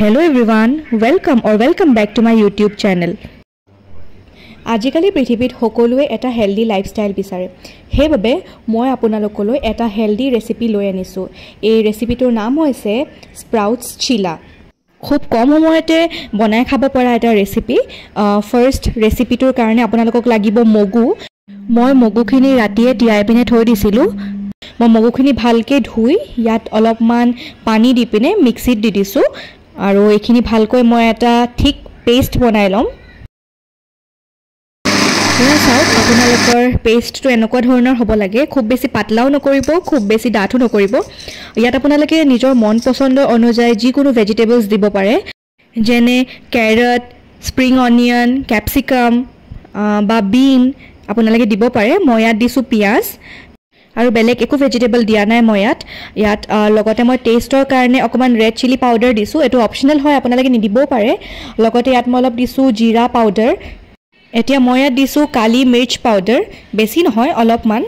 hello' everyone welcome or welcome back to my YouTube channel আজিকালি পৃথিৱীত সকলোৱে এটা হেল্ডি লাইফষ্টাইল বিচাৰে সেইবাবে মই আপোনালোকলৈ এটা হেল্ডি ৰেচিপি লৈ আনিছোঁ এই ৰেচিপিটোৰ নাম হৈছে স্প্ৰাউটছ চিলা খুব কম সময়তে বনাই খাব পৰা এটা ৰেচিপি ফাৰ্ষ্ট ৰেচিপিটোৰ কাৰণে আপোনালোকক লাগিব মগু মই মগুখিনি ৰাতিয়ে তিয়াই পিনে থৈ দিছিলোঁ মই মগুখিনি ভালকৈ ধুই ইয়াত অলপমান পানী দি পিনে মিক্সিত দি দিছোঁ আৰু এইখিনি ভালকৈ মই এটা ঠিক পেষ্ট বনাই ল'ম চাওক আপোনালোকৰ পেষ্টটো এনেকুৱা ধৰণৰ হ'ব লাগে খুব বেছি পাতলাও নকৰিব খুব বেছি ডাঠো নকৰিব ইয়াত আপোনালোকে নিজৰ মন পচন্দ অনুযায়ী যিকোনো ভেজিটেবলছ দিব পাৰে যেনে কেৰট স্প্ৰিং অনিয়ন কেপচিকাম বা বিন আপোনালোকে দিব পাৰে মই ইয়াত দিছোঁ পিঁয়াজ আৰু বেলেগ একো ভেজিটেবল দিয়া নাই মই ইয়াত ইয়াত লগতে মই টেষ্টৰ কাৰণে অকণমান ৰেড চিলি পাউডাৰ দিছোঁ এইটো অপচনেল হয় আপোনালোকে নিদিবও পাৰে লগতে ইয়াত মই অলপ দিছোঁ জিৰা পাউডাৰ এতিয়া মই ইয়াত দিছোঁ কালি মিৰ্চ পাউডাৰ বেছি নহয় অলপমান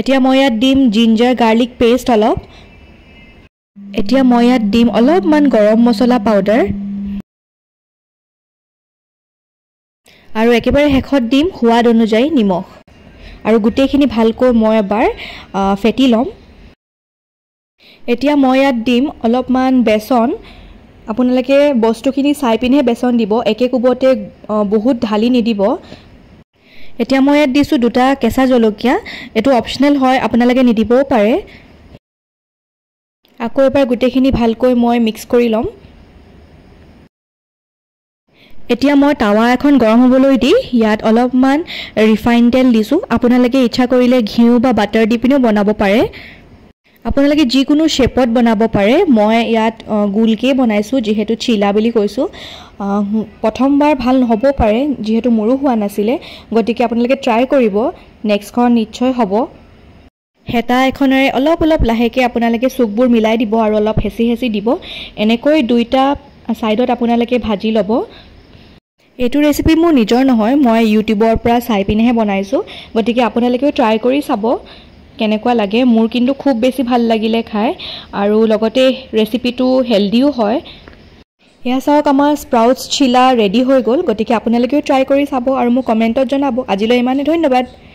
এতিয়া মই ইয়াত দিম জিঞ্জাৰ গাৰ্লিক পেষ্ট অলপ এতিয়া মই ইয়াত দিম অলপমান গৰম মছলা পাউডাৰ আৰু একেবাৰে শেষত দিম সোৱাদ অনুযায়ী নিমখ আৰু গোটেইখিনি ভালকৈ মই এবাৰ ফেটি ল'ম এতিয়া মই ইয়াত দিম অলপমান বেচন আপোনালোকে বস্তুখিনি চাই পিনেহে বেচন দিব একে কোবতে বহুত ঢালি নিদিব এতিয়া মই ইয়াত দিছোঁ দুটা কেঁচা জলকীয়া এইটো অপশ্যনেল হয় আপোনালোকে নিদিবও পাৰে আকৌ এবাৰ গোটেইখিনি ভালকৈ মই মিক্স কৰি ল'ম এতিয়া মই টাৱা এখন গৰম হ'বলৈ দি ইয়াত অলপমান ৰিফাইন তেল দিছোঁ আপোনালোকে ইচ্ছা কৰিলে ঘিউ বা বাটাৰ দি পিনেও বনাব পাৰে আপোনালোকে যিকোনো শ্বেপত বনাব পাৰে মই ইয়াত গোলকেই বনাইছোঁ যিহেতু চিলা বুলি কৈছোঁ প্ৰথমবাৰ ভাল নহ'ব পাৰে যিহেতু মোৰো হোৱা নাছিলে গতিকে আপোনালোকে ট্ৰাই কৰিব নেক্সটখন নিশ্চয় হ'ব হেতা এখনেৰে অলপ অলপ লাহেকৈ আপোনালোকে চুকবোৰ মিলাই দিব আৰু অলপ হেঁচি হেঁচি দিব এনেকৈ দুইটা ছাইডত আপোনালোকে ভাজি ল'ব এইটো ৰেচিপি মোৰ নিজৰ নহয় মই ইউটিউবৰ পৰা চাই পিনেহে বনাইছোঁ গতিকে আপোনালোকেও ট্ৰাই কৰি চাব কেনেকুৱা লাগে মোৰ কিন্তু খুব বেছি ভাল লাগিলে খাই আৰু লগতে ৰেচিপিটো হেল্ডিও হয় এয়া চাওক আমাৰ স্প্ৰাউটছ চিলা ৰেডি হৈ গ'ল গতিকে আপোনালোকেও ট্ৰাই কৰি চাব আৰু মোক কমেণ্টত জনাব আজিলৈ ইমানেই ধন্যবাদ